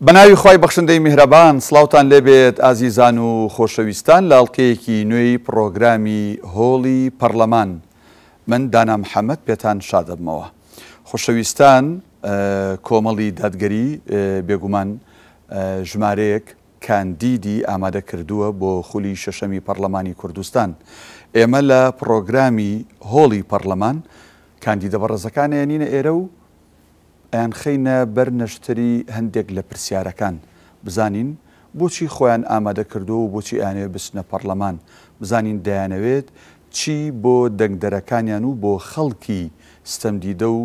بەناوی خی بەخشندەی میهرەبان سلااوان لێبێت ئازیزان و خۆشەویستان لە ئەڵلقەیەکی نوێی پرۆگرامی هۆڵی پەرلەمان من دانام حەمەد پێتان شادەبمەوە خۆشەویستان کۆمەڵی دادگەری بێگومان ژمارەیەک کاندیدی ئامادە کردووە بۆ خولی شەشەمی پەرلەمانی کوردستان ئێمە لە پرۆگرامی هۆڵی پەرلەمان کاندیدە بەڕزەکانیان نینە ئێرە و ئەیان خینە بەر نەشتری هەندێک لە پرسیارەکان بزانین بۆچی خۆیان ئامادە کردو و بۆچی ئەیانێ بچنە پەرلەمان بزانین دەیانەوێت چی بۆ دەنگدەرەکانیان و بۆ خەڵکی ستەمدیدە و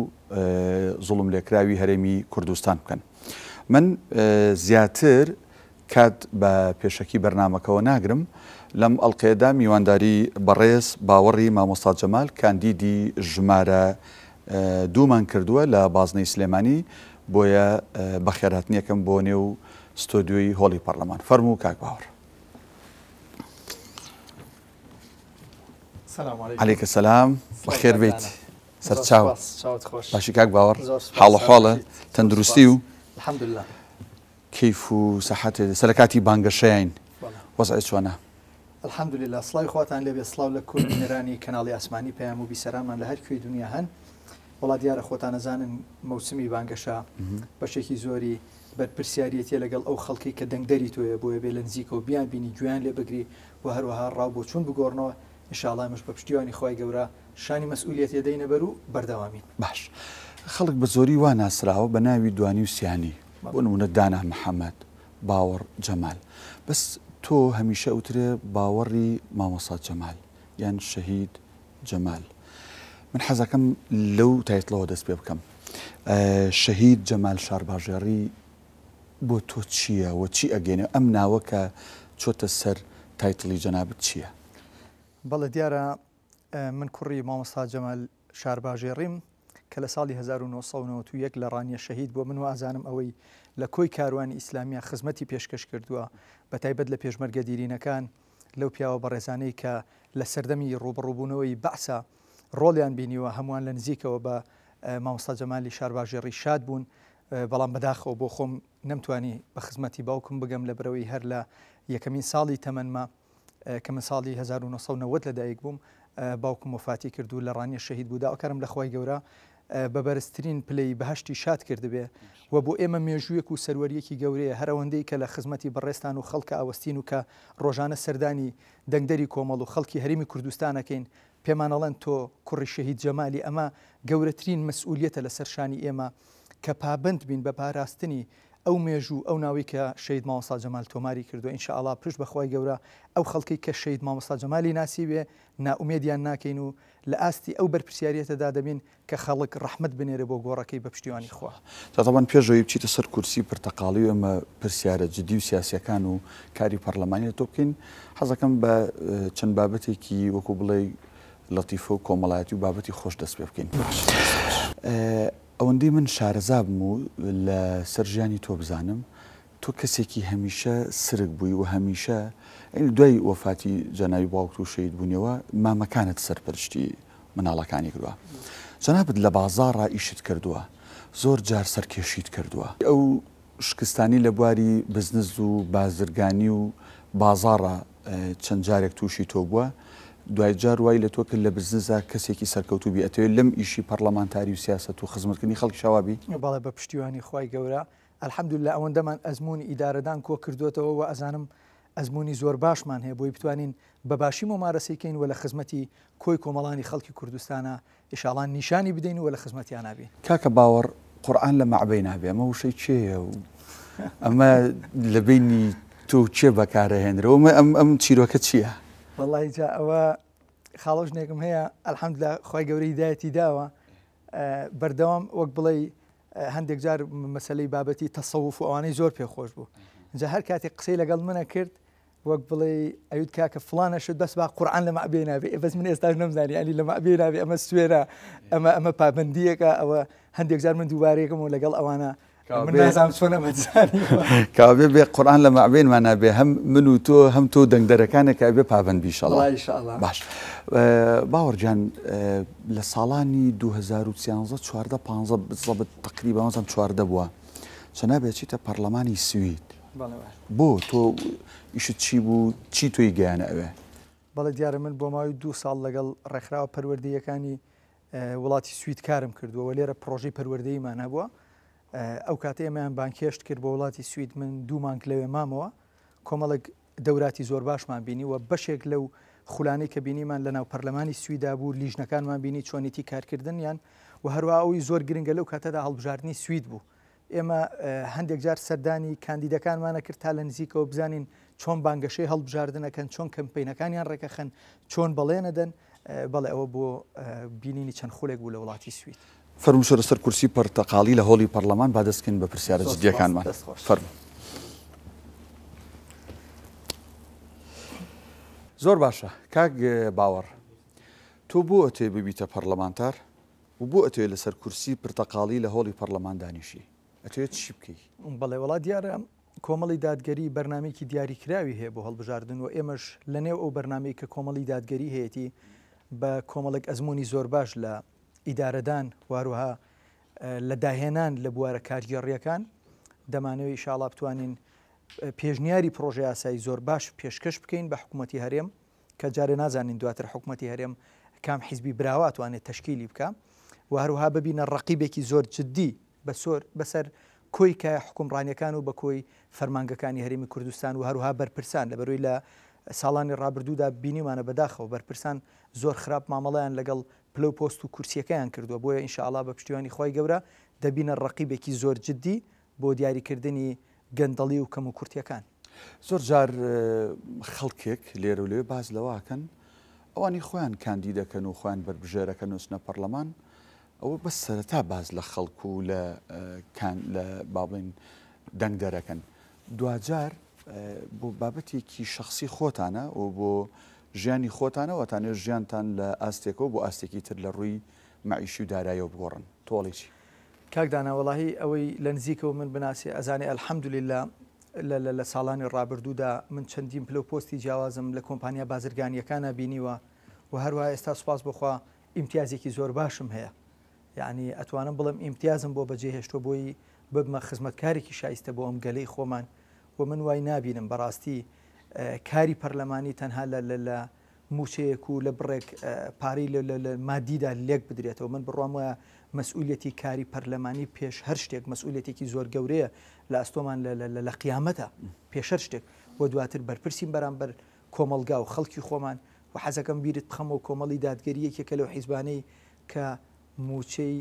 زوڵم لێکراوی هەرێمی کوردستان بکەن. من زیاتر کات بە پێشەکی بەرنمەکەەوە ناگرم لەم ئەڵلقێدا میوانداری بەڕێز باوەڕی مامۆستا جەمال کاندیدی ژمارە دوومان کردووە لە بازنەی سلێمانی بۆیە بەخێراتنیەکەم بۆ نێ و ستۆدیۆی هۆڵی پەرلەمان فەرم و کاکباوەڕ علیکە سلام بەخێر بێت سەرچاو باشی کاک باوەڕ حاڵە حاڵە تەندروستی و کەیف و سەحات سەر کاتی بانگەشەیان وەزای چۆنە الحمدلله سڵی خواتان لەبێ سڵاو لە کورنێرانی کەناڵی ئاسمانی پێیان و بیسەرامان لە هەرکوێ دنیا هەن وڵات دیارە خۆتان نەزانن مەوسمی بانگەشا بەشێکی زۆری بەرپسیارەتی لەگەڵ ئەو خەڵکی کە دەنگدەری تۆیە بۆیە بێ لە نزیکە و بیان بینی گویان لێ بگری و هەروەها ڕاو بۆ چون بگۆڕنەوە انشااللهمش بە پشتیوانی خی گەورە شانی مەسئولیت دەینە بەر و بەردەوامین باش خەڵک بە زۆری وا ناسراوە بە ناوی دوانی و سیانی بۆ نمونە دانا محەممەد باوەڕ جەمال بەس تۆ هەمیشە ئەوترێ باوەڕی مامۆسا جەمال یان شەهید جەمال من حەزەکەم لەو تایتڵەوە دەست پێ بکەم شەهید جەمال شارباژێڕی بۆ تۆ چییە و چی ئەگەێنێ ئەم ناوەکە چۆتە سەر تایتڵی جەنابەت چییە؟ بەڵێ دیارە من کوڕی مامۆستا جەمال شارباژێڕیم کە لە ساڵی 1991 لە ڕانیە شەهید بۆ من و ئازانم ئەوەی لە کۆی کاروانی ئیسلامیە خزمەتی پێشکەش کردووە بە تایبەت لە پێشمەرگە دیرینەکان لەو پیاوە بەڕێزانەی کە لە سەردەمی ڕوبڕووبوونەوەی بەعسا ڕۆڵیان بینیوە هەمووان لە نزیکەوە بە مامۆستا جەمالی شارباژێ ڕیشاد بوون بەڵام بەداخەوە بۆ خۆم نەمتوانی بە خزمەتی باوکم بگەم لە برەوەی هەر لە یەکەمین ساڵی تەمەما کە من ساڵی 1990 لەدایک بووم باوکم وفاتی کردو لە ڕانی شەهید بوودا ئەوکارم لە خی گەورە بە بەرزترین پلی بەهشتی شاد کردبێ و بۆ ئێمە مێژوویەک و سەروەریەکی گەورەیە هەرەوەندەی کە لە خزمەتی بەڕێستان و خەڵکە ئاوەستین و کە ڕۆژانە سەردانی دەنگدەری کۆمەڵ و خەڵکی هەرمی کوردستانەکەین پێمانەڵەن تۆ کوڕی شەهید جەمالی ئەمە گەورەترین مەسئولەتە لە سەرشانی ئێمە کە پابند بین بە پاراستنی ئەو مێژوو ئەو ناوی کە شید مامەسا جەمال تۆماری کردو ئینشاءڵا پشت بەخوای گەورە ئەو خەڵکی کە شید مامەسا جەمالی ناسیبێ ناومێدیان ناکەین و لە ئاستی ئەو بەرپسیارەتەدا دەبین کە خەڵک ڕحمت بنێرە بۆ گۆڕەکەی بە پشتیوانی خوا تاتەبان پێشەوەی بچیتە سەر کورسی پرتەقاڵی ئەمە پرسیارە جدی و سیاسەکان و کاری پەرلەمانی تۆ بکەین حەزەکەم بە چەند بابەتێکی وەکو بڵێ لەتیفە و کۆمەڵایەتی و بابەتی خۆش دەست پێ بکەین ئەوەندەی من شارەزابم و لە سەرژیانی تۆ بزانم تۆ کەسێکی هەمیشە سرک بووی و هەمیشە دوای وەفاتی جەناوی باوکت و شید بوونیەوە مامەکانت سەرپەرشتی مناڵەکانی کردووە جەنابەت لە بازار ڕائیشت کردووە زۆر جار سەرکێشیت کردووە ئەو شکستانی لە بواری بزنس و بازرگانی و بازارە چەند جارێک تووشی تۆ بووە دوای جار وای لە تۆ کرد لە برزنزا کەسێکی سەرکەوتوبی ئەتوێت لەم ئیشی پەرلەمانتاری و سیاست و خزمەتکردنی خەڵک شاوابی بەڵێ بە پشتیوانی خی گەورە الحەمدول لە ئەوەندەمان ئەزمموی ئیدارەدان کۆ کردوێتەوە و ئەزانم ئەزمموی زۆر باشمان هەیە بۆی بتوانین بەباشی مۆمارەسیکەین و لە خزمەتی کۆی کۆمەڵانی خەڵکی کوردستانە ئشاڵان نیشانی بدەین و لە خزمەتیان نابین کاکە باوەڕ قورآن لە معبەی نابێ ئەمە وشەی چێە و ئەمە لە بینی تۆ چێ بەکارەهێنرەوە ئەم چیرۆکە چییە؟ بەڵی جا ئەوە خاڵۆژنێکم هەیە ئەلحەمد لە خی گەورەی دایەتی داوە بەردەوام وەک بڵێ هەندێک جار مەسلەی بابەتی تەسەوف و ئەوانەی زۆر پێخۆش بوو جا هەر کاتی قسەی لەگەڵ منە کرد وەک بڵێ ئەوت کاکە فلانە شت بەس با قورآان لەمە بێنابێ بەس من ئێستا نەمزانانی ئەلی لەمە بێنابێ ئەمە سوێرە ئەمە ئەمە پابندیەکە ئەوە هەندێک جار من دووبارێکم و لەگەڵ ئەوانە کابێ بێ قورآان لە مابێنمانە بێ هەم من و تۆ هەم تۆ دەنگدەرەکانە کا بێ پابند بیشەڵ باش باوەرجان لە ساڵانی 2013 چواردە پ بڵبت تقریبانزم چواردە بووە چەنە بێچیتە پەرلەمانی سوید بۆ تۆ ئیشت چی بوو چی تۆی گیانە ئەوێ بەڵێ دیارە من بۆ ماوەی دو ساڵ لەگەڵ ڕێکخراوە پەروەردەیەکانی وڵاتی سوید کارم کردووە لێرە پرۆژی پەروەردەیمان هەبووە ئەو کاتە ئێمەیان بانکێشت کرد بە وڵاتی سوید من دوومانک لەوێ مامەوە کۆمەڵک دەوراتی زۆر باشمان بینی و بەشێک لەو خولانەی کە بینیمان لە ناو پەرلەمانی سویدا بوو لیژنەکانمان بینی چۆنیتی کارکردنیان و هەروە ئەوی زۆر گرنگە لەو کاتەدا هەڵبژاردننی سوید بوو ئێمە هەندێک جار سەردانی کاندیدەکانمانە کرد تا لە نزیکەوە بزانین چۆن بانگەشەی هەڵبژاردنەکەن چۆن کەمپینەکانیان ڕێکەخەن چۆن بەڵێنەدەن بەڵێ ئەوە بۆ بینینی چەند خولێک بوو لە وڵاتی سویت. فەرموشە لەسەر کورسی پەرتەقالی لە هۆڵی پەرلەمان با دەستکەن بە پرسیارە جدیەکانمان فەرم. زۆر باشە کاک باوەڕ تۆ بۆ ئەتێ ببیتە پەرلەمانتار و بۆ ئەتێ لەسەر کورسی پرتەقالی لە هۆڵی پەرلەمان دانیشی ئەتوێت چی بکەی بەڵێ وڵات دیارە کۆمەڵی دادگەری بەرنمێکی دیاریکراوی هەیە بۆ هەڵبژاردن و ئێمەش لە نێو ئەو بەرنمەی کە کۆمەڵی دادگەری هەیەی بە کۆمەڵێک ئەزمموی زۆر باش لە ئیدارەدان واروها لە داهێنان لە بوارە کارگەڕیەکان دەمانەوەی شاڵا بتوانین پێشنیاری پرۆژه یاسایی زۆر باش پێشکەش بکەین بە حکوومەتتی هەرێم کە جارێ نازانین دواتر حکوومەتتی هەرێم کام حیزبی براواتوانێت تشکیلی بکە و هەروها ببینە ڕقیبێکی زۆر جددی بەسەر کۆی کە حکومڕانیەکان و بە کۆی فەرمانگەکانی هەرێمی کوردستان و هەروها بەرپرسان لە بەروی لە ساڵانی ڕابردوودا بینیمانە بەداخەوە بەرپرسان زۆر خراپ مامەڵیان لەگەڵ پلو پۆست و کورسیەکەیان کردووە بۆیە ئینشاءله بە پشتیوانی خی گەورە دەبینە ڕقیبێکی زۆر جددی بۆ دیاریکردنی گەندەڵی و کەم و کورتیەکان زۆر جار خەڵکێک لێرە لێ باز لەواکەن ئەوانی خۆیان کاندی دەکەن و خۆیان بربژێرەکە نووسنە پەرلەمان ئەوە بە سەرەتا باز لە خەڵکو و لە لە بابڵین دەنگ دەرەکەن دوجار بۆ بابەتێکی شخصی خۆتانە و بۆ ژیانی خۆتانەوە تانێت ژیانتان لە ئاستێکەوە بۆ ئاستێکی تر لە ڕووی معیشی و دارایەوە بگۆڕن تۆڵێکی کاکدانا وڵاهی ئەوەی لە نزیکەوە من بناسی ئەزانێ ئەلحەمدوللا لە ساڵانی ڕابردوودا من چەندین پلو پۆستی جیاوازم لە کۆمپانیا بازرگانیەکانە بینیوە و هەروە ئێستا سوپاس بخوا ئیمتیازێکی زۆر باشم هەیە یعنی ئەتوانم بڵم ئیمتیازم بۆ بەجێ هێشتۆ بۆی ببمە خزمەتکارێکی شایستە بۆ ئەم گەلەی خۆمان و من وای نبینم بەڕاستی کاری پەرلەمانی تەنها لە موچەیەک و لە بڕێک پارەی مادیدا لێک بدرێتەوە من بڕامە مەسئولەتی کاری پەرلەمانی پێش هەر شتێک مەسئولەتێکی زۆر گەورەیە لە ئەستۆمان لە قیامەتە پێشەر شتێک بۆ دواتر بەرپرسیم بەرامبەر کۆمەلگا و خەڵکی خۆمان و حەزەکەم بیرت بخەمەوە کۆمەڵی دادگەری یەکێکە لەو حیزبانەی کە موچەی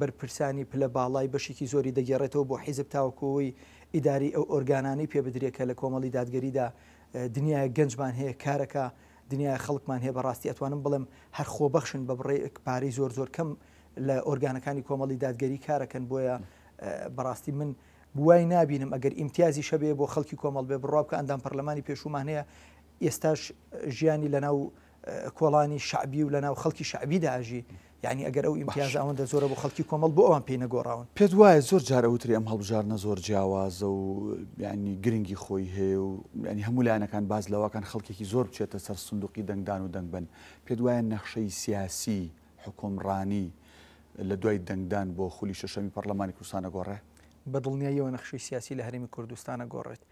بەرپرسانی پلە باڵای بەشێکی زۆری دەگەڕێتەوە بۆ حیزب تاوکۆی ئیداری ئەو ئۆرگانانی پێ بدرێت کە لە کۆمەڵی دادگەریدا دنیای گەنجمان هەیە کارەکە دنیای خەڵکمان هەیە بەڕاستی ئەتوانم بڵم هەر خۆبەخشن بە بڕێک پارەی زۆر زۆر کەم لە ئۆرگانەکانی کۆمەڵی دادگەری کارەکەن بۆیە بەڕاستی من بوای نبینم ئەگەر ئیمتیازی شەبێ بۆ خەڵکی کۆمەڵ بێ بڕابکە ئەندام پەرلەمانی پێشومانەیە ئێستاش ژیانی لە ناو کۆڵانی شعبی و لە ناو خەڵکی شعبی داژی یعنی ئەگەر ئەو ئیمتیاز ئەوەندە زۆرە بۆ خەڵکی کۆمەڵ بۆ ئەوان پێی نەگۆڕاون پێت وایە زۆر جارەوتری ئەم هەڵبژارنە زۆر جیاوازە و ینی گرنگی خۆی هەیە و ینی هەموو لایەنەکان باز لەوەکان خەڵکێکی زۆر بچێتە سەر سندوقی دەنگدان و دەنگبن پێت وایە نەخشەی سیاسی حکۆمڕانی لە دوای دەنگدان بۆ خولی شەشەمی پەرلەمانی کوردستانە گۆڕێ بە دڵنیایەوە نەخشەی سیاسی لە هەرمی کوردستانە گۆڕێت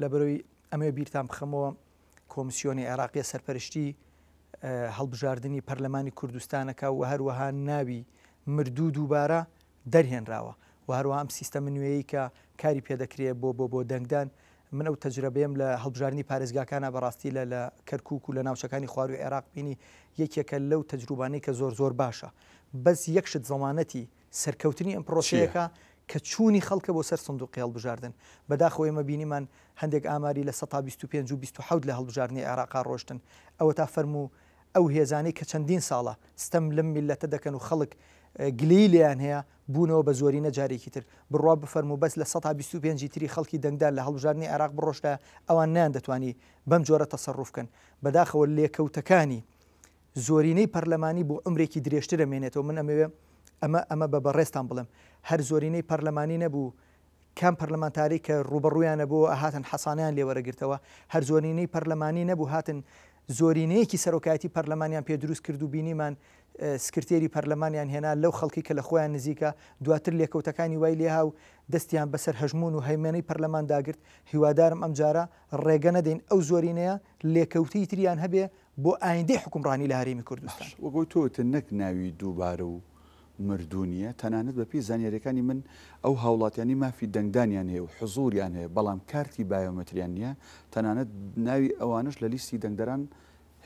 لە بەرەوەی ئەمێ بیرتان بخەمەوە کۆمسیۆنی عێراقیە سەرپەرشتی هەڵبژاردننی پەرلەمانی کوردستانەکە و هەروەها ناوی مردوو دووبارە دەرهێنراوە و هەروە ئەم سیستەم نوێی کە کاری پێدەکرێت بۆ بۆ بۆ دەنگدان من ئەو تەجربەیەم لە هەڵبژارنی پارێزگاکانە بەڕاستی لە لە کەرکک و لە ناوچەکانی خوار و عێراق بینی یەکێکە لەو تەجروبانەی کە زۆر زۆر باشە بەس یەکشت زەمانەتی سەرکەوتنی ئەم پرۆشەیەەکە کە چووی خەڵکە بۆ سەر سندوقی هەڵبژاردن بەداخۆی ئمە بینیمان هەندێک ئاماری لە 25 و 26 لە هەڵبژاردننی عێراقا ڕۆشتن ئەوە تا فەرمو ئەو هێزانەی کە چەندین ساڵە ستەم لەم میلەتە دەکەن و خەڵک گلیلیان هەیە بوونەوە بە زۆری نەجارێکی تر بڕوا بفەرمو بەس لە 25 تری خەڵکی دەنگدار لە هەڵبژارنی عراق بڕۆشدا ئەوان نیان دەتوانی بەم جۆرە تەسەڕوفکەن بەداخەوە لێکەوتەکانی زۆرینەی پەرلەمانی بۆ ئەمرێکی درێژترە مێنێتەوە من ئەمەوێ ئەمە ئەمە بە بەڕێستان بڵم هەر زۆرینەی پەرلەمانی نەبوو کام پەرلەمانتاری کە ڕوبڕویانە بۆ هاتن حەسانیان لێوەرەگرتەوە هەر زۆرینەی پەرلەمانی نەبوو هاتن زۆرینەیەکی سەرۆکایەتی پەرلەمانیان پێ دروست کرد و بینیمان سکرێری پەرلەمانیان هێنا لەو خەڵکی کە لە خۆیان نزیکە دواتر لێکەوتەکانی وای لێها و دەستیان بەسەر هەژمون و هەیمێنەی پەرلەمان داگرت هیوادارم ئەمجارە ڕێگە نەدەین ئەو زۆرینەیە لێکەوتی تریان هەبێ بۆ ئایندەی حکومڕانی لە هەرێمی کوردستان وەگەی تۆتە نەک ناوی دووبارە و مردونیە تەنانەت بەپی زانیارەکانی من ئەو هاوڵاتیانی مافی دەنگدانیان هەیە و حزوریان هەیە بەڵام کارتی بایۆمەتریان نییە تەنانەت ناوی ئەوانش لە لیستی دەنگدەران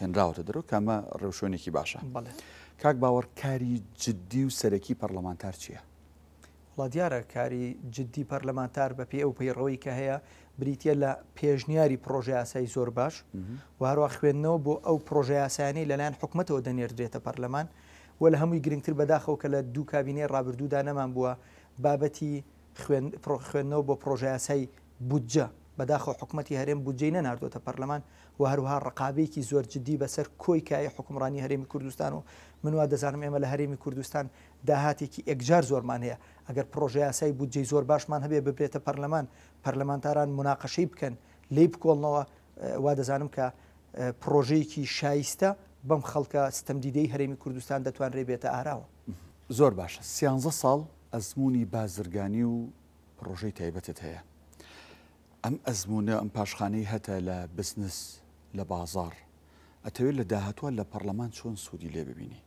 هێنراوەتە دەرۆ کامە ڕێوشۆنێکی باشە کاک باوەڕکاری جددی و سەرەکی پەرلەمانتار چییە؟ وڵا دیارە کاری جددی پەرلەمانتار بە پێ ئەو پەیڕۆی کە هەیە بریتە لە پێشنیاری پرۆژه یاسایی زۆر باش و هەروە خوێندنەوە بۆ ئەو پرۆژه یاسانی لەلایەن حکوومەتەوە دەنێردرێتە پەرلەمان وە لە هەمووی گرنگتر بەداخەوە کە لە دوو کابینێ ڕابردوودا نەمان بووە بابەتی خوێندنەوە بۆ پرۆژایاسایی بودجە بەداخۆ حکوومەتتی هەرێم بودجەی نەناردوتە پەرلەمان و هەروها ڕقابێکی زۆر جدی بەسەر کۆی کایە حکومڕانی هەرێمی کوردستان و منوا دەزانم ئێمە لە هەرێمی کوردستان داهاتێکی ئەگجار زۆرمان هەیە ئەگەر پرۆژه یاسای بودجەی زۆر باشمان هەبێ ببرێتە پەرلەمان پەرلەمانتاران مناقەشەی بکەن لی بکۆڵنەوە وا دەزانم کە پرۆژەیەکی شایستە بەم خەڵکە ستەمدیدەی هەرێمی کوردستان دەتوان ڕێبێتە ئاراوە زۆر باشە سیانزە ساڵ ئەزمموی بازرگانی و ڕۆژەی تایبەتت هەیە ئەم ئەزمونە ئەم پاشخانەی هەتە لە بزنس لە بازار ئەتەوێت لە داهتووە لە پەرلەمان چۆن سوودی لێ ببینی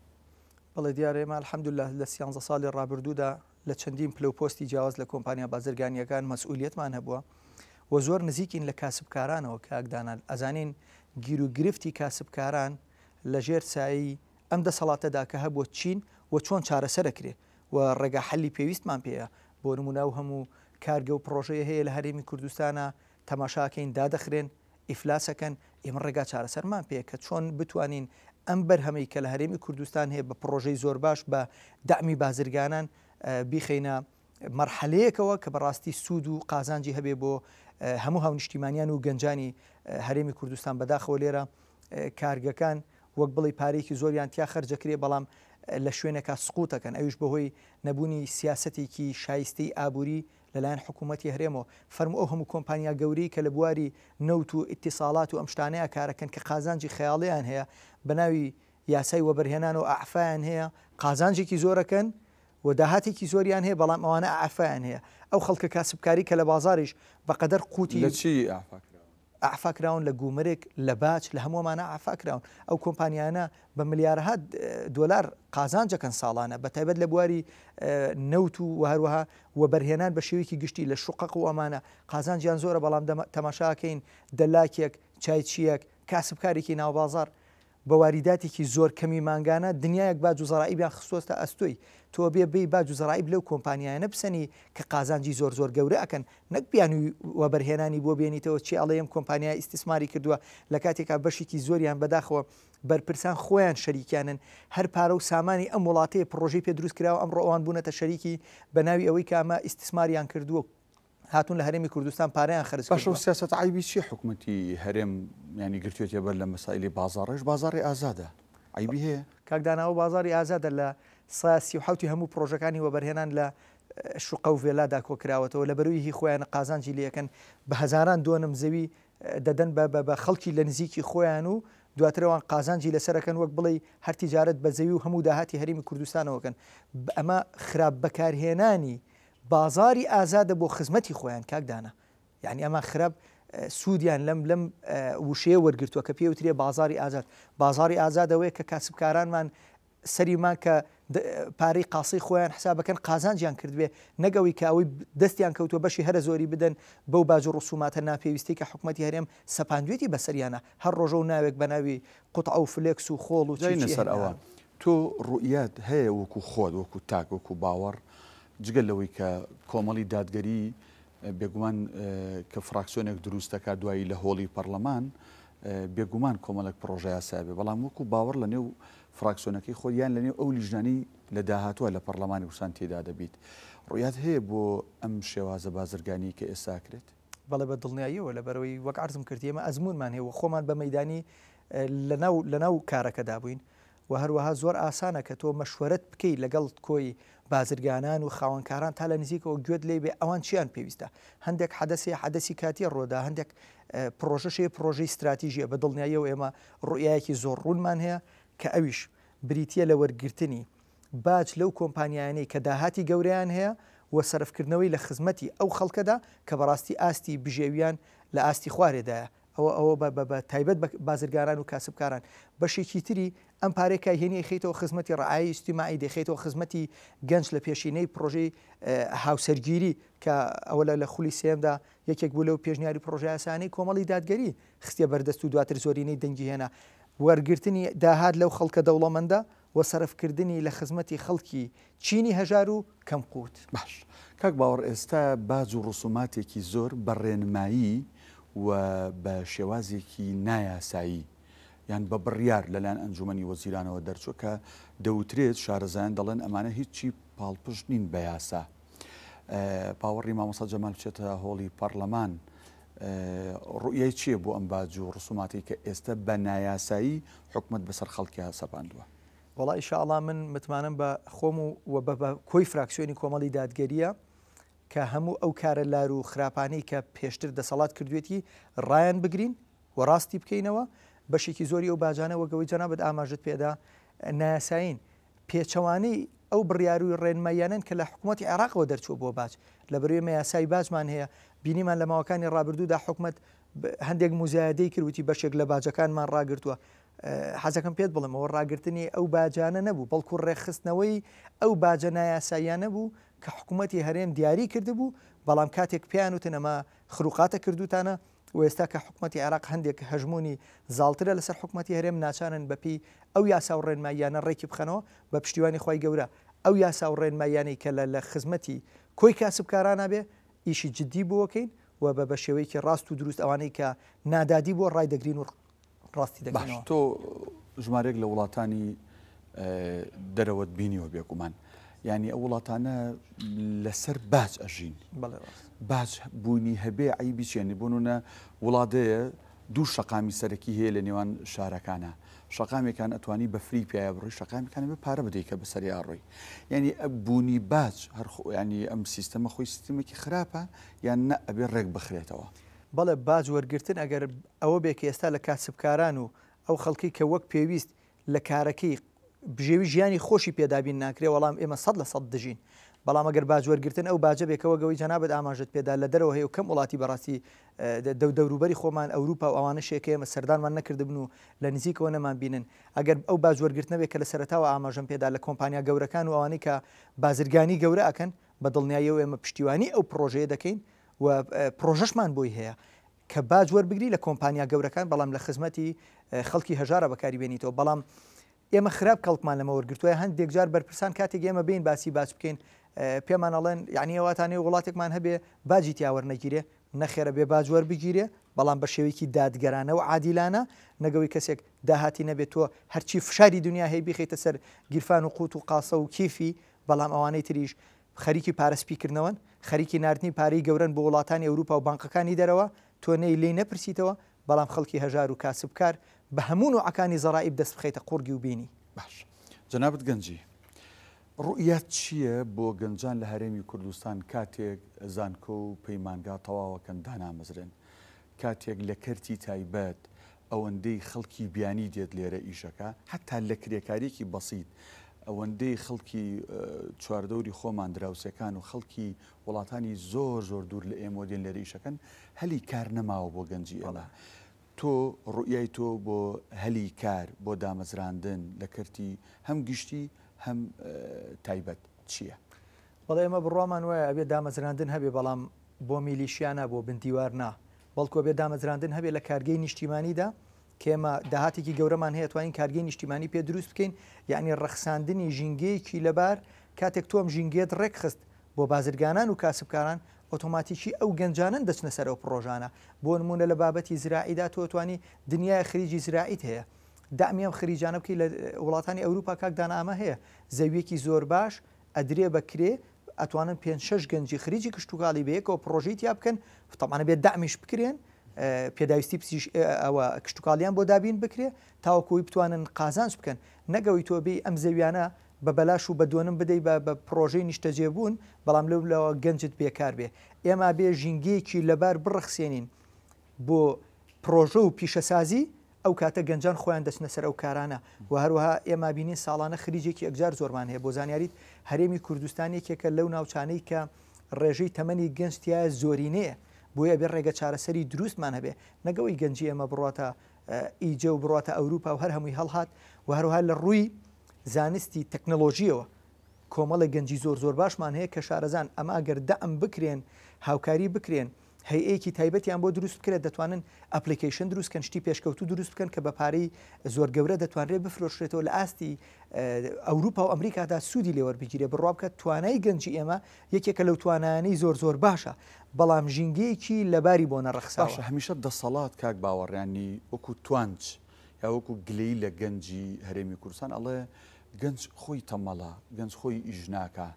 بەڵێ دیارە ئێمە الحەمدلله لە سیانزە ساڵی ڕابردوودا لە چەندین پلوپۆستی جیاواز لە کۆمپانیا بازرگانیەکان مەسئولەتمان هەبووە و زۆر نزیکین لە کاسبکارانەوە کە ئەگدانان ئەزانین گیر و گرفتی کاسبکاران لە ژێر چایی ئەم دەسەڵاتەدا کە هەبوو چین و چۆن چارەسەرەکرێ و ڕێگا حەلی پێویستمان پێەیە بۆ نموناو هەموو کارگە و پرۆژەیە هەیە لە هەرێمی کوردستانە تەماشاکەین دادەخرێن ئیفلاسەکەن ئێمە ڕێگا چارەسەرمان پێ کە چۆن بتوانین ئەم بەرهەمەی کە لە هەرێمی کوردستان هەیە بە پرۆژەی زۆر باش بە دامی بازرگانان بیخینە مەرحەلەیەکەوە کە بەڕاستی سوود و قازانجی هەبێ بۆ هەموو هاونیشتیمانیان و گەنجانی هەرێمی کوردستان بەداخەوە لێرە کارگەکان وەک بڵی پارێکی زۆریان تیا خرجەکرێ بەڵام لە شوێنێکا سقوتەکەن ئەوش بەهۆی نەبوونی سیاستێکی شایستی ئابووری لەلایەن حکوومەتتی هەرێمەوە فەرم ئەو هەموو کۆمپانیا گەوری کە لە بواری نەوت و ئتیساڵات و ئەمشتانەیە کارەکەن کە قازانجی خەیاڵیان هەیە بەناوی یاسای وەبرهێنان و ئافایان هەیە قازانجێکی زۆرەکەن و داهاتێکی زۆریان هەیە بەڵام ئەوانە ئافایان هەیە ئەو خەڵکە کاسبکاری کە لە بازاریش بەقەدەر قوتی لە چی ئافاک ئافاکراون لە گومرێک لە باچ لە هەموومانە ئافاکراون ئەو کۆمپانیانە بە ملیارها دلار قازانجەکەن ساڵانە بە تایبەت لە بواری نەوت و هەروەها و بەرهێنان بە شێوەیەکی گشتی لە شوقق و ئەمانە قازانجیان زۆرە بەڵام تەماشاکەین دەلاکێک چایچیەک کاسبکارێکی ناوبازار بە واریداتێکی زۆر کەمی ماگانە دنیاەک باج و زەرائیبیان خستۆستە ئەستۆی تۆ بێ بی باج و زەرائیب لەو کۆمپانیایە نەپسەنی کە قازانجی زۆر زۆر گەورە ئەکەن نەک بیان وەبەرهێنانی بۆ بێنیتەوە چی ئەڵەیەم کۆمپانیا ئیسیسماری کردووە لە کاتێکا بەشێکی زۆریان بەداخەوە بەرپرسان خۆیان شەریکانن هەر پارە و سامانی ئەم وڵاتەیە پرۆژی پێ دروست کراوە ئەمڕۆوان بوونەتە شەریکی بەناوی ئەوەی کامە ئیسیسماریان کردووە هاتون لە هەرێمی کوردستان پاریان خرج باش سیاست عیبی چی حکومەتی هەرێم ینی گرتوێت بەر لە مەسائللی بازارڕێش بازاری ئازادە عیبی هەیە کاکداناوە بازاری ئازادە لە ساسی و حوتی هەموو پرۆژەکانی وەبەرهێنان لە شوقە و ڤێلادا کۆکراوەتەوە لە بەروی هی خۆیان قازانجی لیەکەن بە هزاران دووەم زەوی دەدەن بە خەڵکی لە نزیکی خۆیان و دواترەوەن قازانجی لەسەرەکەن وەک بڵی هەرتیجارت بە زەوی و هەموو داهاتی هەرمی کوردستانەوەکەن ئەمە خراپ بەکارهێنانی بازاری ئازادە بۆ خزمەتی خۆیان کاکدانە یعنی ئەمە خراپ سوودیان لەم لەم وشەیە وەرگتووە کە پێوترێ بازاری ئازاد بازاری ئازادەوەی کە کاسبکارانمان سەریمان کە پارەی قاسی خۆیان حسابەکەن قازانجیان کردوێ نەگەوی کەوەی دەستیان کەوتوە بەشی هەرە زۆری بدەن بەو باج و ڕسوماتە ناپێویستی کە حکوومەتتی هەرێم سەپاندوێتی بەسەریانە هەر ڕۆژە و ناوێک بە ناوی قوت ئەو فلێکس و خۆڵ و جای نەسەر ئەوە تۆ ڕوئات هەیە وەکو خۆت وەکو تاک وەکو باوەڕ جگەل لەوەی کە کۆمەڵی دادگەری بێگومان کە فراکسیۆنێک دروستەکە دوایی لە هۆڵی پەرلەمان بێگومان کۆمەڵک پرۆژە یاسابێ بەڵام وەکو باوەڕ لە نێو فراکسیۆنەکەی خۆیان لە نێو ئەو لیژنانی لە داهاتوە لە پەرلەمانی وسان تێدا دەبیت ڕویات هەیە بۆ ئەم شێوازە بازرگانی کە ئێساکرێت بەڵێ بە دڵنیاییەوە لە بەرەوەی وەک ئارزم کردیێمە ئەزمونمان هەیە و خۆمان بە مەدانی لە ناو کارەکەدا بووین و هەروەها زۆر ئاسانە کە تۆ مەشوەرت بکەیت لەگەڵ کۆی بازرگانان و خاوەنکاران تا لە نزیکەوە گوێت لێ بێ ئەوان چیان پێویستە هەندێک حەدەسی حەدەسی کاتی ڕۆدا هەندێک پرۆژەشی پرۆژەی استراتیژیە بە دڵنیاییەوە ئێمە ڕویایەکی زۆر ڕوونمان هەیە کە ئەویش بریتە لە وەرگرتنی باج لەو کۆمپانیانەی کە داهاتی گەوریان هەیە وە سەرفکردنەوەی لە خزمەتی ئەو خەڵکەدا کە بەڕاستی ئاستی بژێویان لە ئاستی خوارێدایە ئەوە ئەوە بە تایبەت بازرگاران و کاسبکاران بەشێکی تری ئەم پارێکای هێنی خیتەوە خزمەتی ڕعایی استیمماعی دەخێتەوە خزمەتی گەنج لە پێشینەی پرۆژەی هاوسەرگیری کە ئەوە لە خولی سێمدا یەکێک بوو لەو پێشنیاری پرۆژایسانی کۆمەڵی دادگەری خستە بەردەست و دواتر زۆرینەی دەنگی هێنا وەرگرتنی داهات لەو خەڵکە دەوڵەمەندە وە سەرفکردنی لە خزمەتی خەڵکی چینی هەژار و کەم قووت باش کاک باوەڕ ئێستا باز و ڕسوماتێکی زۆر بەڕێنمایی و بە شێوازێکی نایاسایی یان بە بڕیار لەلایەن ئەنجومی وەزیرانەوە دەرچووکە دەوترێت شارەزایان دەڵێن ئەمانە هیچی پاڵپشت نین بە یاسا پاوەڕی مامۆسا جەمال بچێتە هۆڵی پەرلەمان ڕویای چییە بۆ ئەم باج و ڕسوماتی کە ئێستا بە نایاسایی حکومت بەسەر خەڵکییا سەپاندووە وڵی شاءڵا من متمانم بە خۆم و بە کۆی فراکسیۆنی کۆمەڵی دادگەریە کە هەموو ئەو کارە لار و خراپانەی کە پێشتر دەسەڵات کردوێتی ڕایان بگرین و ڕاستی بکەینەوە بەشێکی زۆری ئەو باجانە وەگەوەی جەنابەت ئاماژت پێدا نایاسایین پێچەوانەی ئەو بڕیاروی ڕێنمەیانن کە لە حکوومەتتی عراقەوە دەرچوو بۆ باج لە بەروێ مەیاسایی باجمان هەیە بینیمان لە ماوەکانی ڕابردوودا حکومت هەندێک موزایدەی کردوتی بەشێک لە باجەکانمان ڕاگرتووە حەزەکەم پێت بڵم ئەوە ڕاگررتنی ئەو باجانە نەبوو بەڵکو ڕێخستنەوەی ئەو باجە نایاساییانە بوو کە حکوومەتتی هەرێم دیاری کردبوو بەڵام کاتێک پیان و تەنەما خروقاتە کردوتانە و ئێستا کە حکوومەتتی عراق هەندێک هەژمونی زالترە لەسەر حکوومەتتی هەرێم ناچانن بەپی ئەو یاسا و ڕێنماییانە ڕێکی بخەنەوە بە پشتیوانی خی گەورە ئەو یاسا و ڕێنماییانی کە لە لە خزمەتی کۆی کاسبکارانە بێ ئیشی جددی بۆکەین و بە بە شێوەیەکی ڕاست و دروست ئەوانەی کە نادادی بۆ ڕای دەگرین و ڕاستی دەگەن تۆ ژمارێک لە وڵاتانی دەرەوەت بینیەوە بێکومان. ینی ئەو وڵاتانە لەسەر باج ئەژین باج بوونی هەبێ عیبی چێنی بوونە وڵادەیە دوو شقامی سەرەکی هەیە لە نێوان شارەکانە شقامێکان ئەتوانی بە فری پیاە بڕی شقامەکان بە پارە بدەیکە بە سەریا ڕۆی ینی بوونی باج هەرخۆیانی ئەم سیستەمە خۆی سیستمێکی خراپە یان نە ئەبێ ڕێک بخرێتەوە بەڵێ باج وەرگتن ئەگەر ئەوە بێک ئێستا لە کاسبکاران و ئەو خەڵکی کە وەک پێویست لە کارەکەی بژێوی ژیانی خۆشی پێدابین ناکرێ وەڵام ئێمە سەد لە سەد دژین بەڵام ئەگەر باجوەرگرتن ئەو باجە بێکەوە گەوەی جەنابەت ئاماژت پێدا لە دەرەوە هەیە و کەم وڵاتی بەڕاستی دەوروبەری خۆمان ئەوروپا و ئەوانە شێکەیەمە سەردانمان نەکردبن و لە نزیکەوە نەمان بینن ئەگەر ئەو باجوەرگرت نەبێت کە لە سەرتاوە ئاماژم پێدا لە کۆمپانیا گەورەکان و ئەوانەی کە بازرگانی گەورە ئەکەن بە دڵنیایی و ئێمە پشتیوانی ئەو پرۆژەیە دەکەین و پرۆژەشمان بۆی هەیە. کە باجوەربگری لە کۆمپانیا گەورەکان بەڵام لە خزمەتی خەڵکی هەژارە بەکاری بێنیتەوە بەڵام ئێمە خراپ کەڵکمان لەمە وەرگتووە هەندێک جار بەرپرسان کاتێک ئێمە بین باسی باس بکەین پێمانەڵێن یعنی ئەواتانەی وڵاتێکمان هەبێ باجی تیاوە نەگیرێ نەخێرە بێ باجوەر بگیرێ بەڵام بە شێوەیەکی دادگەرانە و عادیلانە نەگەوەی کەسێک داهاتی نەبێت تۆ هەرچی فشاری دنیا هەیە بخێتە سەر گیرفان و قووت و قاسە و کیفی بەڵام ئەوانەی تریش خەریکی پارەسپیکردنەوەن خەریکی نردنی پارەی گەورن بۆ وڵاتانی ئەوروپا و بانقەکانی دەرەوە تۆ نەی لی نەپرسیتەوە بەڵام خەڵکی هەژار و کاسبکار بە هەمون و عکانی زەرائب دەست بخیتە قورگی و بینی باش جەنابەت گەنجی ڕوئات چییە بۆ گەنجان لە هەرێمی کوردستان کاتێک زانکۆ و پەیمانگا تەواوەکەن دانامزرن کاتێک لە کەرتی تایبەت ئەوەندەی خەڵکی بیانی دێت لێرە ئیشەکە حتا لە کرێکارێکی بەسییت ئەوەندەی خەڵکی چواردەوری خۆمان دراوسەکان و خەڵکی وڵاتانی زۆر زۆر دوور لە ئێمۆدین لێرە ئیشەکەن هەلی کار نەماوە بۆ گەنجی ئەڵە. تۆ ڕوئیای تۆ بۆ هەلی کار بۆ دامەزراندن لە کردی هەم گشتی هەم تایبەت چییە؟ بەڵێ ئمە بڕوامان وایە ئەبێ دامەزراندن هەبێ بەڵام بۆ میلیشیانە بۆ بنتیوار نا بەڵکو بێ دامەزراندن هەبێ لە کارگەی نیشتیمانیدا کێمە داهاتێکی گەورەمان هەیە توانین کارگەی نیشتیمانی پێ دروست بکەین یعنی ڕەخساندنی ژینگەیەکی لەبار کاتێک تۆم ژینگێت ڕێکخست بۆ بازرگانان و کاسبکاران ئۆتۆماتیکی ئەو گەنجانن دەچنە سەرەوە پرۆژانە بۆ نمونە لە بابەتی زراعیدا تۆتوانی دنیای خریجی زراعیت هەیە دامیم خریجانە بکەی لە وڵاتانی ئەوروپا کاکدان ئامە هەیە زەویەکی زۆر باش ئەدرێ بەکرێ ئەتوانن پێ شش گەنجی خریجی کشتتوگاڵی بەیەکەوە پرۆژیت یا بکەن فتەمانە بێت دامیش بکرێن پێداویستی پسیش ئەوە کشتتوکالیان بۆ دابین بکرێ تاوەکوی بتوانن قازانش بکەن نەگەوی تۆ بێ ئەم زەویانە بە بەلاش و بە دوۆنم بدەیت بە پرۆژەی نیشتەجێبوون بەڵام لەو لەوە گەنجت بێکار بێ ئێمە بێ ژینگەیەکی لەبار بڕخسێنین بۆ پرۆژە و پیشەسازی ئەو کاتە گەنجان خۆیان دەچنە سەر ئەو کارانە و هەروەها ئێمە بینین ساڵانە خریجێکی ئەگجار زۆرمان هەیە بۆ زانیاریت هەرێمی کوردستانێکێکە لەو ناوچانەی کە ڕێژەی تەمەنی گەنجتیە زۆرینەیە بۆیە بێ ڕێگە چارەسەری دروستمان هەبێ نەگەوەی گەنجی ئێمە بڕاتە ئیجە و بڕاتە ئەوروپا و هەر هەمووی هەڵهات و هەروها لە ڕووی زانستی تەکنەلۆژیەوە کۆمەڵی گەنجی زۆر زۆر باشمان هەیە کە شارەزان ئەما ئەگەر دە ئەم بکرێن هاوکاری بکرێن هەیەکی تایبەتیان بۆ دروست کرێت دەتوانن ئەپلیکیشن دروستکەن شتی پێشکەوت و دروست بکەن کە بە پارەی زۆر گەورە دەتوانرێت بفرۆشرێتەوە لە ئاستی ئەوروپا و ئەمریکادا سوودی لێوەربگیرێ بڕابکە توانای گەنجی ئێمە یەکێکە لەو توانانی زۆر زۆر باشە بەڵام ژینگەیەکی لەباری بۆنە ڕخساشە هەمیشە دەسەڵات کاک باوەڕیانی وەکو توانچ یا وەکو گلی لە گەنجی هەرێمی کوردستان ئەڵێ گەنج خۆی تەمەڵە گەنج خۆی ئیژناکە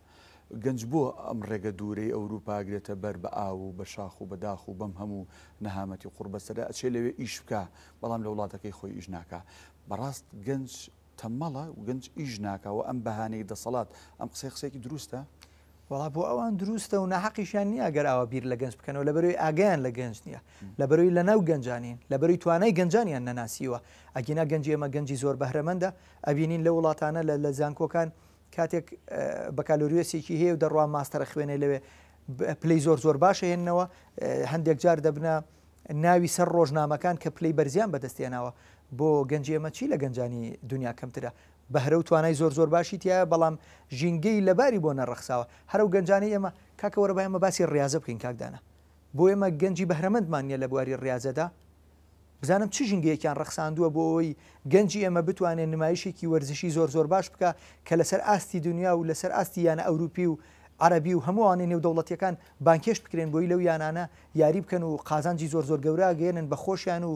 گەنج بۆ ئەم ڕێگە دوورەی ئەوروپاگرێتە بەر بە ئاو و بە شاخ و بەداخ و بەم هەموو نەهامەتی قوربەسەدا ئەچێ لەوێ ئیش بکە بەڵام لە وڵاتەکەی خۆی ئیژناکە بەڕاست گەنج تەمەڵە و گەنج ئیژناکەەوە ئەم بەهانەی دەسەڵات ئەم قسەی قسێکی دروستە وڵا بۆ ئەوان دروستە و نەحەقیشان نییە گەر ئاوە بیر لە گەنج بکەنەوە لە بەروی ئاگیان لە گەنج نییە لە بەروی لە ناو گەنجانین لە بەروی توانای گەنجانیان نەناسیوە ئەگینا گەنجی ئەمە گەنجی زۆر بەهرەمەندە ئەبینین لە وڵاتانە لە زانکۆکان کاتێک بەکالۆریوسێکی هەیە و دەڕوان ماستەرە خوێنێ لەوێ پلی زۆر زۆر باشە هێننەوە هەندێک جار دەبنا ناوی سەر ڕۆژنامەکان کە پلی بەرزیان بەدەستێناوە بۆ گەنجێمە چی لە گەنجانی دنیا کەمترە بە هەرە و توانای زۆر زۆر باشی تایە بەڵام ژینگەی لەباری بۆ نەڕەخساوە هەرو گەنجانی ئێمە کاکەوەرە بە ئێمە باسی ڕاضە بکەین کاکدانە بۆ ئێمە گەنجی بەهرەمەندمانە لە بواری ڕاضەدا بزانم چی ژنگەیەکیان ڕەخساندووە بۆ ئەوی گەنجی ئەمە بتوانێت نمایشێکی وەرزشی زۆر زۆر باش بکە کە لەسەر ئاستی دنیا و لەسەر ئاستی یانە ئەوروپی و عربی و هەمووانێ نێودەوڵەتیەکان بانکێش بکرێن بۆی لەو یانانە یاری بکەن و قازانجی زۆر زۆر گەورە گەێنن بە خۆشیان و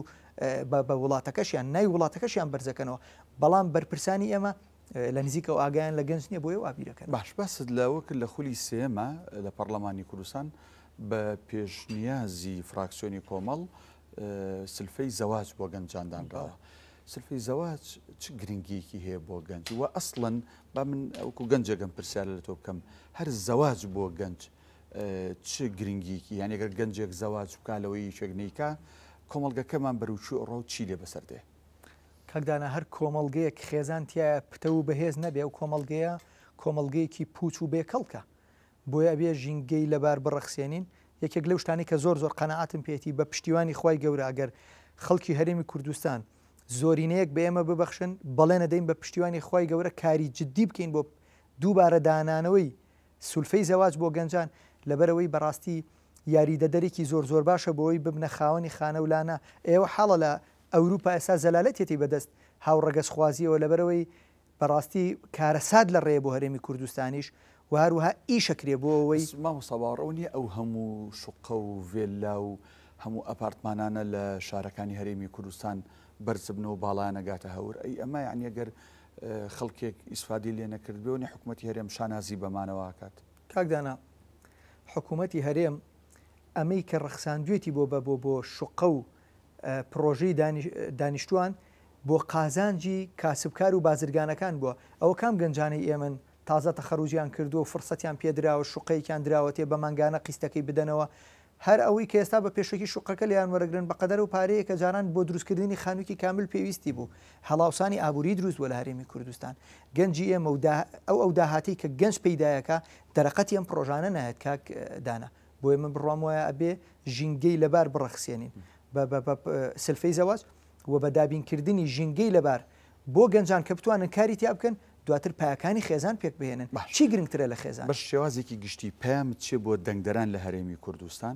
بە وڵاتەکەشیان نای وڵاتەکەشیان بەرزەکەنەوە بەڵام بەرپرسانی ئێمە لە نزیکە و ئاگیان لە گەنج نیە بۆیە وابیرەکەن باش بەست لەوە کرد لە خولی سێمە لە پەرلەمانی کوردستان بە پێشنیازی فراکسیۆنی کۆمەڵ سلفەی زەواج بۆ گەنجاندانراوە. سلفی زەواج چ گرنگیەکی هەیە بۆ گەنج و ئەسڵەن با من ئەوکو گەنجەکەم پرسیار لە تۆ بکەم هەر زەواج بۆ گەنج چ گرنگیکی یانەگەر گەنجێک زەواج بکالەوەی شێگنیکە کۆمەلگەکەمان بەروچوو ڕۆ چی لێ بەسەردێ هەکدانە هەر کۆمەلگەیەک خێزانتیایە پتە و بەهێز نەبێ و کۆمەلگەیە کۆمەلگەیەکی پوچ و بێکەڵکە بۆیە بێ ژینگەی لەبار بڕەخسێنین یەکێک لەو شتانی کە زۆر زۆر قەنەعاتم پێێتی بە پشتیوانی خی گەورەگەر خەڵکی هەرێمی کوردستان زۆرینەیەک بە ئێمە ببەخشن بەڵێ نەدەین بە پشتیوانی خی گەورە کاری جددی بکەین بۆ دووبارە دانانەوەی سولفەی زەواج بۆ گەنجان لەبەرەوەی بەڕاستی یاریدەدەرێکی زۆر زۆر باشە بۆەوەی ببنە خاوەنی خانەولانە ئێوە حاڵە لە ئەوروپا ئێستا زەلالەتێتی بەدەست هاوڕەگەس خوازیەوە لەبەرەوەی بەڕاستی کارەساد لە ڕێ بۆ هەرێمی کوردستانیش وهروها ئیشەکرێ بۆ ئەوەی مامسەباڕونی ئەو هەموو شقە و ڤێلا و هەموو ئەپارتمانانە لە شارەکانی هەرێمی کوردستان بەرزبنەوە باڵایەنەگاتە هەور ئەی ئەمە یانیەگەر خەڵکێک ئیسفادی لێ نەکردبیەوەنی حکوومەتتی هەرێم شانازی بەمانەوەکات کاکدانا حکوومەتتی هەرێم ئەمەی کە ڕەخساندوێتی بۆ بە بۆ بۆ شقە و پرۆژەی دانیشتوان بۆ قازانجی کاسبکار و بازرگانەکان بووە ئەوە کام گەنجانەی ئێمن تازە تەخەروجیان کردو و فرسەتیان پێدراوە شوقەیەکیان دراوەتێ بە مانگانە قیستەکەی بدەنەوە هەر ئەوەی کە ئێستا بە پێشێکی شوقەکە لەیان وەرەگرن بە قەدەر و پارەیە کە جاران بۆ دروستکردنی خانووکی کامل پێویستی بوو هەڵاوسانی ئابووری دروست وە لە هەرێمی کوردستان گەنجی ئێمە ئەو ئەو داهاتی کە گەنج پیدایەکە دەرەقەت ئەم پرۆژانە نایەت کاک دانا بۆ ئێمە بڕام وایە ئەبێ ژینگەی لەبار بڕەخسێنین سلفەی زەواز و بە دابینکردنی ژینگەی لەبار بۆ گەنجان کە بتوانن کاری تیا بکەن دواتر پایەکانی خێزان پێک بێنن چی گرنگترە لە خێزان بەش شێوازێکی گشتی پامت چێ بۆ دەنگدەران لە هەرێمی کوردستان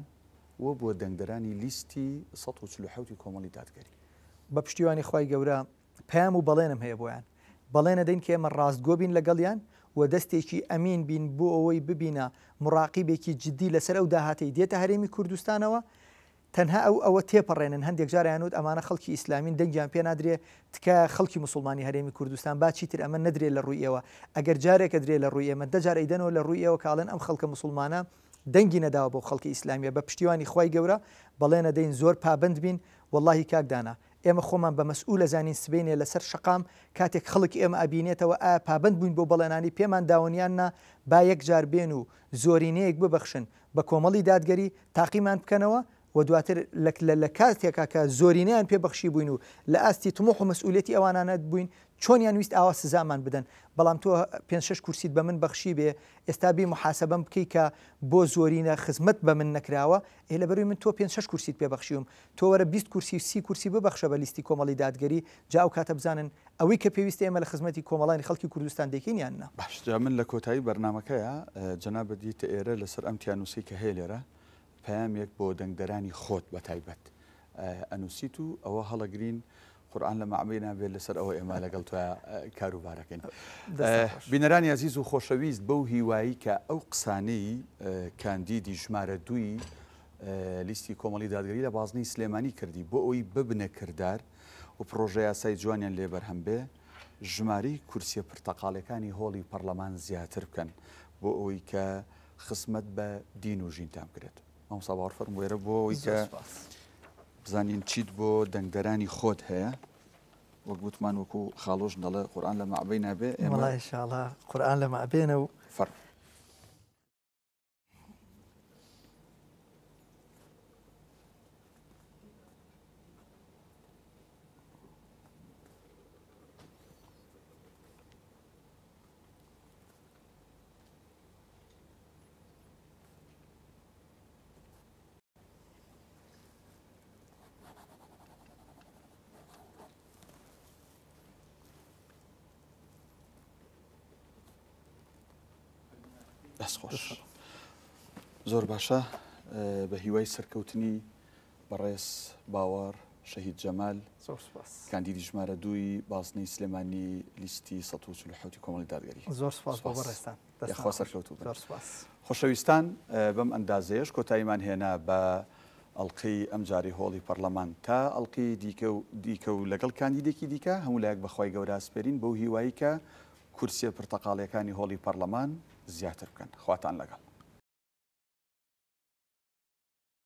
و بۆ دەنگدەرانی لیستی 1970 کۆمەڵی دادگەری بە پشتیوانی خی گەورە پام و بەڵێنم هەیە بۆیان بەڵێنە دەین کە ئێمە ڕاستگۆ بین لەگەڵیان و دەستێکی ئەمین بین بۆ ئەوەی ببینە مراقیبێکی جددی لەسەر ئەو داهاتەی دێتە هەرێمی کوردستانەوە تەنها ئەو ئەوە تێپەڕێنن هەندێک جاریانوت ئەمانە خەڵکی ئیسلامین دەنگیان پێ نادرێ تکە خەڵکی مسلمانی هەرێمی کوردستان باچی تر ئەمە نەدرێت لە ڕووی ئێوە ئەگەر جارێکە درێت لە ڕووی ئێمە دەجارەیدەنەوە لە ڕووی ئەوە کاڵن ئەم خەڵکە مسلمانە دەنگی نەداوە بۆ خەڵکی ئیسلامیە بە پشتیوانی خی گەورە بەڵێنە دەین زۆر پابند بین واللهی کاکدانا ئێمە خۆمان بە مەسئول لە زانین سبێنێ لەسەر شقام کاتێک خەڵک ئێمە ئابینێتەوە ئا پابند بووین بۆ بەڵێنانی پێمان داونیاننا با یەک جار بێن و زۆرینەیەک ببەخشن بە کۆمەڵی دادگەری تاقیمان بکەنەوە و دواتر لە کاتێکا کە زۆرینیان پێبخشی بووین و لە ئاستی تمۆخ و مەسئولەتی ئەوانانەت بووین چۆنیان ویست ئاوا سزامان بدەن بەڵام تۆ پێ شش کورسیت بە من بەخشی بێ ئێستابی محاسبم بکەی کە بۆ زۆرینە خزمەت بە من نکراوە ئێ لە بەروی من تۆ پێ شش کورسیت پێبخشیوم تۆ وەرە 20 کورسی سی کورسی ببەخشە بە لیستی کۆمەڵی دادگەری جاو کاتە بزانن ئەوەی کە پێویست ئێمە لە خزمەتی کۆمەڵانی خەڵکی کوردستان دەکەینیان نه باش من لە کۆتایی بەرنمەکەیە جەنابەدیت ئێرە لەسەر ئەم تیانوسی کە هەیە لێرە پامێک بۆ دەنگدەرانی خۆت بە تایبەت ئەنووسیت و ئەوە هەڵەگرین قورآان لە معمەی نابێت لەسەر ئەوە ئێمە لەگەڵ توە کاروبارەکەین بینەرانی عزیز و خۆشەویست بەو هیوایی کە ئەو قسانەی کاندیدی ژمارە دووی لیستی کۆمەڵی دادگەری لە بازنی سلێمانی کردی بۆ ئەوی ببنە کردار و پرۆژە یاسای جوانیان لێبەرهەم بێ ژماری کورسیە پرتەقالەکانی هۆڵی پەرلەمان زیاتر بکەن بۆ ئەوی کە خسمەت بە دین و ژینتان بکرێت. ئەم ساڵڕفەر وێرە بۆەوەی کە بزانین چیت بۆ دەنگدەرانی خۆت هەیە وەک گوتمان وەکو خاڵۆش دەڵێ قورآان لە مابەی نابێ ئێمەڵای شاڵە قورآان لە مابێنە و فەرق دەستخۆش زۆر باشە بە هیوای سەرکەوتنی بەڕێز باوەڕ شەهید جەمال کاندیدی ژمارە دووی بازنەی سلێمانی لیستی 1970 کۆمەڵی دادگەری زۆر خۆشەویستان بەم ئەندازەیەش کۆتاییمان هێنا بە ئەڵلقی ئەمجاری هۆڵی پەرلەمان تا ئەڵلقی دیکە و لەگەڵ کاندیدێکی دیکە هەمولایەک بەخوای گەورە سپێرین بەو هیوایی کە کورسیە پرتەقاڵیەکانی هۆڵی پەرلەمان زیاتر بکەن خواتان لەگەڵ